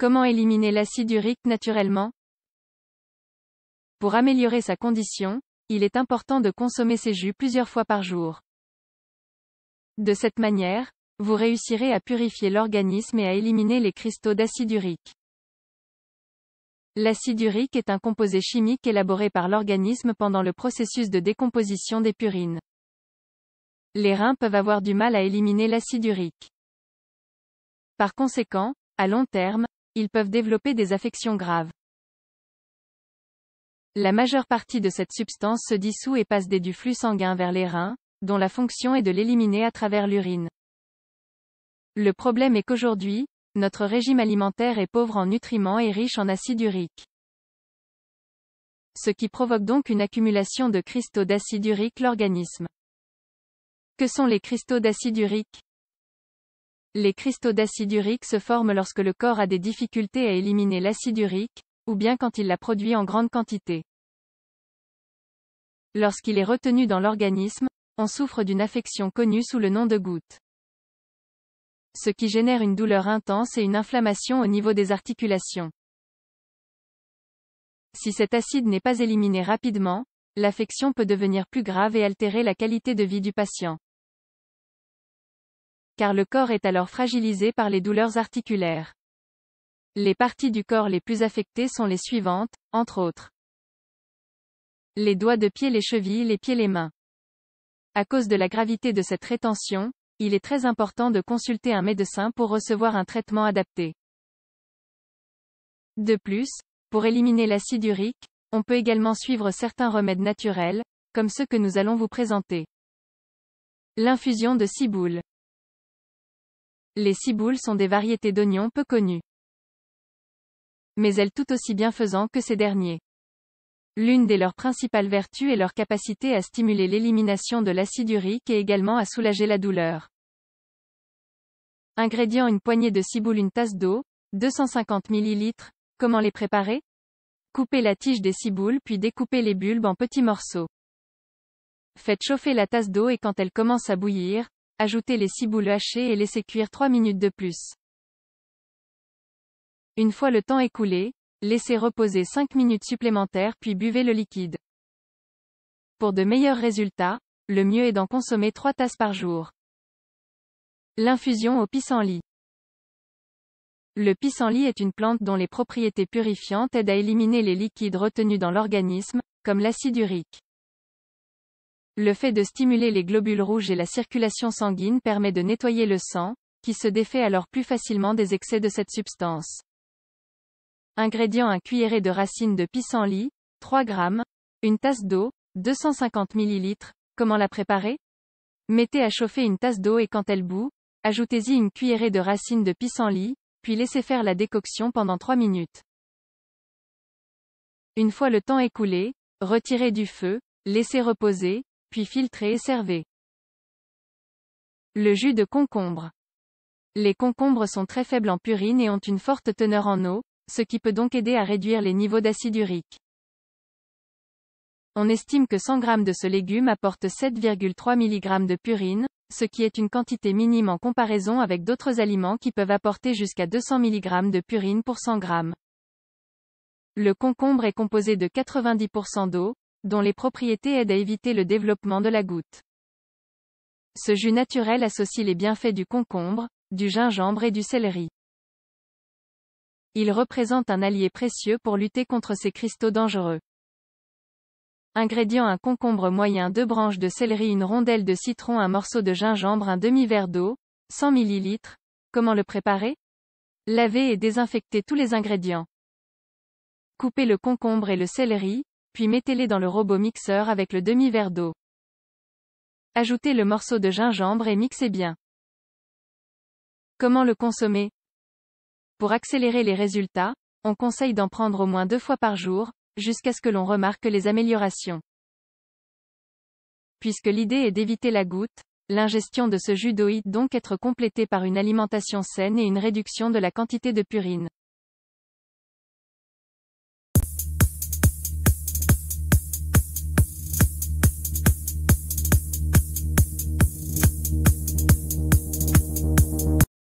Comment éliminer l'acide urique naturellement Pour améliorer sa condition, il est important de consommer ses jus plusieurs fois par jour. De cette manière, vous réussirez à purifier l'organisme et à éliminer les cristaux d'acide urique. L'acide urique est un composé chimique élaboré par l'organisme pendant le processus de décomposition des purines. Les reins peuvent avoir du mal à éliminer l'acide urique. Par conséquent, à long terme, ils peuvent développer des affections graves. La majeure partie de cette substance se dissout et passe des du flux sanguin vers les reins, dont la fonction est de l'éliminer à travers l'urine. Le problème est qu'aujourd'hui, notre régime alimentaire est pauvre en nutriments et riche en acide urique. Ce qui provoque donc une accumulation de cristaux d'acide urique l'organisme. Que sont les cristaux d'acide urique les cristaux d'acide urique se forment lorsque le corps a des difficultés à éliminer l'acide urique, ou bien quand il la produit en grande quantité. Lorsqu'il est retenu dans l'organisme, on souffre d'une affection connue sous le nom de goutte. Ce qui génère une douleur intense et une inflammation au niveau des articulations. Si cet acide n'est pas éliminé rapidement, l'affection peut devenir plus grave et altérer la qualité de vie du patient car le corps est alors fragilisé par les douleurs articulaires. Les parties du corps les plus affectées sont les suivantes, entre autres. Les doigts de pied, les chevilles, les pieds, les mains. À cause de la gravité de cette rétention, il est très important de consulter un médecin pour recevoir un traitement adapté. De plus, pour éliminer l'acide urique, on peut également suivre certains remèdes naturels, comme ceux que nous allons vous présenter. L'infusion de ciboule. Les ciboules sont des variétés d'oignons peu connues. Mais elles tout aussi bienfaisantes que ces derniers. L'une des leurs principales vertus est leur capacité à stimuler l'élimination de l'acide urique et également à soulager la douleur. Ingrédients une poignée de ciboules une tasse d'eau, 250 ml. Comment les préparer Coupez la tige des ciboules puis découpez les bulbes en petits morceaux. Faites chauffer la tasse d'eau et quand elle commence à bouillir, ajoutez les ciboules hachées et laissez cuire 3 minutes de plus. Une fois le temps écoulé, laissez reposer 5 minutes supplémentaires puis buvez le liquide. Pour de meilleurs résultats, le mieux est d'en consommer 3 tasses par jour. L'infusion au pissenlit. Le pissenlit est une plante dont les propriétés purifiantes aident à éliminer les liquides retenus dans l'organisme, comme l'acide urique. Le fait de stimuler les globules rouges et la circulation sanguine permet de nettoyer le sang, qui se défait alors plus facilement des excès de cette substance. Ingrédients 1 cuillerée de racine de pissenlit, 3 g, une tasse d'eau, 250 ml. Comment la préparer Mettez à chauffer une tasse d'eau et quand elle bout, ajoutez-y une cuillerée de racines de pissenlit, puis laissez faire la décoction pendant 3 minutes. Une fois le temps écoulé, retirez du feu, laissez reposer, puis filtré et servé. Le jus de concombre. Les concombres sont très faibles en purine et ont une forte teneur en eau, ce qui peut donc aider à réduire les niveaux d'acide urique. On estime que 100 g de ce légume apporte 7,3 mg de purine, ce qui est une quantité minime en comparaison avec d'autres aliments qui peuvent apporter jusqu'à 200 mg de purine pour 100 g. Le concombre est composé de 90% d'eau, dont les propriétés aident à éviter le développement de la goutte. Ce jus naturel associe les bienfaits du concombre, du gingembre et du céleri. Il représente un allié précieux pour lutter contre ces cristaux dangereux. Ingrédients un concombre moyen deux branches de céleri une rondelle de citron un morceau de gingembre un demi-verre d'eau, 100 ml. Comment le préparer Laver et désinfecter tous les ingrédients. Couper le concombre et le céleri, puis mettez-les dans le robot mixeur avec le demi-verre d'eau. Ajoutez le morceau de gingembre et mixez bien. Comment le consommer Pour accélérer les résultats, on conseille d'en prendre au moins deux fois par jour, jusqu'à ce que l'on remarque les améliorations. Puisque l'idée est d'éviter la goutte, l'ingestion de ce jus doit donc être complétée par une alimentation saine et une réduction de la quantité de purine.